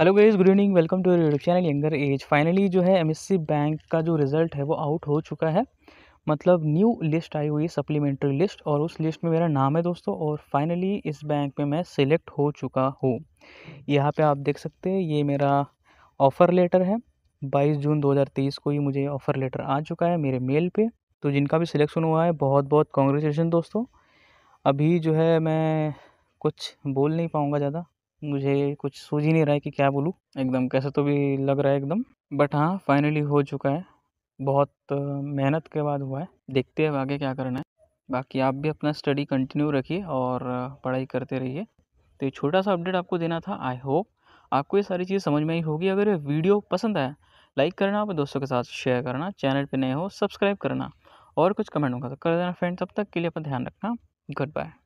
hello guys good evening welcome to YouTube channel younger age finally जो है MSc bank का जो result है वो आउट हो चुका है मतलब न्यू लिस्ट आई हुई है सप्लीमेंट्री लिस्ट और उस लिस्ट में मेरा नाम है दोस्तों और फाइनली इस बैंक में मैं सिलेक्ट हो चुका हूँ यहाँ पे आप देख सकते हैं ये मेरा ऑफ़र लेटर है 22 जून 2023 को ही मुझे ऑफ़र लेटर आ चुका है मेरे मेल पे तो जिनका भी सिलेक्शन हुआ है बहुत बहुत कॉन्ग्रेचुलेसन दोस्तों अभी जो है मैं कुछ बोल नहीं पाऊँगा ज़्यादा मुझे कुछ सूझ ही नहीं रहा है कि क्या बोलूँ एकदम कैसे तो भी लग रहा है एकदम बट हाँ फाइनली हो चुका है बहुत मेहनत के बाद हुआ है देखते हैं आगे क्या करना है बाकी आप भी अपना स्टडी कंटिन्यू रखिए और पढ़ाई करते रहिए तो ये छोटा सा अपडेट आपको देना था आई होप आपको ये सारी चीज़ समझ में आई होगी अगर वीडियो पसंद आया लाइक करना और दोस्तों के साथ शेयर करना चैनल पे नए हो सब्सक्राइब करना और कुछ कमेंट होगा तो कर देना फ्रेंड तब तक के लिए अपना ध्यान रखना गुड बाय